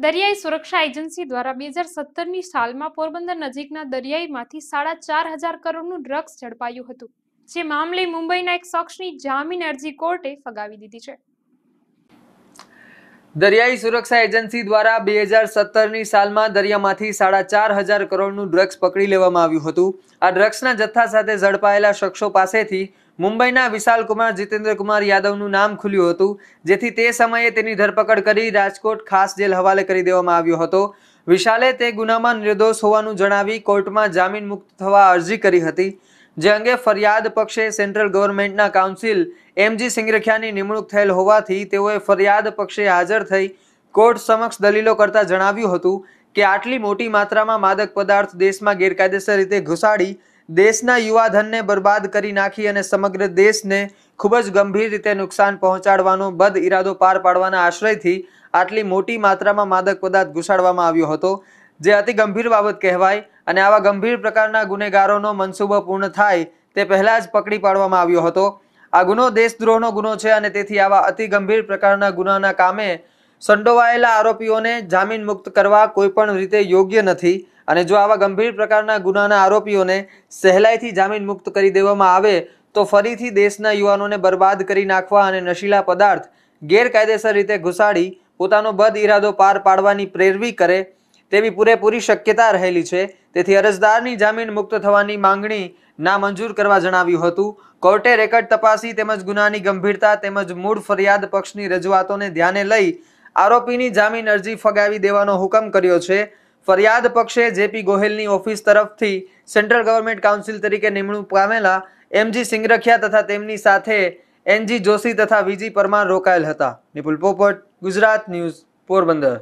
દરિયાઈ સુરક્ષા એજન્સી દ્વારા બે હજાર સત્તરની સાલમાં પોરબંદર નજીકના દરિયાઈમાંથી સાડા ચાર હજાર કરોડનું ડ્રગ્સ ઝડપાયું હતું જે મામલે મુંબઈના એક શખ્સની જામીન અરજી કોર્ટે ફગાવી દીધી છે દરિયાઈ સુરક્ષા એજન્સી દ્વારા બે હજાર સત્તરની સાલમાં દરિયામાંથી સાડા ચાર હજાર કરોડનું ડ્રગ્સ પકડી લેવામાં આવ્યું હતું આ ડ્રગ્સના જથ્થા સાથે ઝડપાયેલા શખ્સો પાસેથી મુંબઈના વિશાલ કુમાર જીતેન્દ્ર કુમાર યાદવનું નામ ખુલ્યું હતું જેથી તે સમયે તેની ધરપકડ કરી રાજકોટ ખાસ જેલ હવાલે કરી દેવામાં આવ્યો હતો વિશાલે તે ગુનામાં નિર્દોષ હોવાનું જણાવી કોર્ટમાં જામીન મુક્ત થવા અરજી કરી હતી જે અંગે ફરિયાદ પક્ષે સેન્ટ્રલ ગવર્મેન્ટના કાઉન્સિલ એમજી સિંગરખિયાની નિમણૂક થયેલ હોવાથી તેઓએ ફરિયાદ પક્ષે હાજર થઈ કોર્ટ સમક્ષ દલીલો કરતા જણાવ્યું હતું કે આટલી મોટી માત્રામાં માદક પદાર્થ દેશમાં ગેરકાયદેસર રીતે ઘુસાડી દેશના યુવાધનને બરબાદ કરી નાખી અને સમગ્ર દેશને ખૂબ જ ગંભીર રીતે નુકસાન પહોંચાડવાનો બદ ઇરાદો પાર પાડવાના આશ્રયથી આટલી મોટી માત્રામાં માદક પદાર્થ ઘુસાડવામાં આવ્યો હતો જે અતિ ગંભીર બાબત કહેવાય અને આવા ગંભીર પ્રકારના ગુનેગારોનો મંસૂબો પૂર્ણ થાય તે પહેલાં જ પકડી પાડવામાં આવ્યો હતો આ ગુનો દેશદ્રોહનો ગુનો છે અને તેથી આવા અતિ ગંભીર પ્રકારના ગુનાના કામે સંડોવાયેલા આરોપીઓને જામીન મુક્ત કરવા કોઈપણ રીતે યોગ્ય નથી અને જો આવા ગંભીર પ્રકારના ગુનાના આરોપીઓને સહેલાઈથી જામીન મુક્ત કરી દેવામાં આવે તો ફરીથી દેશના યુવાનોને બરબાદ કરી નાખવા અને નશીલા પદાર્થ ગેરકાયદેસર રીતે ઘુસાડી પોતાનો બદ ઇરાદો પાર પાડવાની પ્રેરવી કરે તેવી પૂરેપૂરી શક્યતા રહેલી છે તેથી અરજદારની જામીન મુક્ત થવાની માંગણી નામંજૂર કરવા જણાવ્યું હતું કોર્ટે રેકર્ડ તપાસી તેમજ ગુનાની ગંભીરતા તેમજ મૂળ ફરિયાદ પક્ષની રજૂઆતોને ધ્યાને લઈ આરોપીની જામીન અરજી ફગાવી દેવાનો હુકમ કર્યો છે ફરિયાદ પક્ષે જેપી ગોહિલની ઓફિસ તરફથી સેન્ટ્રલ ગવર્મેન્ટ કાઉન્સિલ તરીકે નિમણૂક પામેલા એમજી સિંગરખિયા તથા તેમની સાથે એનજી જોશી તથા વીજી પરમાર રોકાયેલ હતા નિપુલ પોપટ ગુજરાત ન્યૂઝ પોરબંદર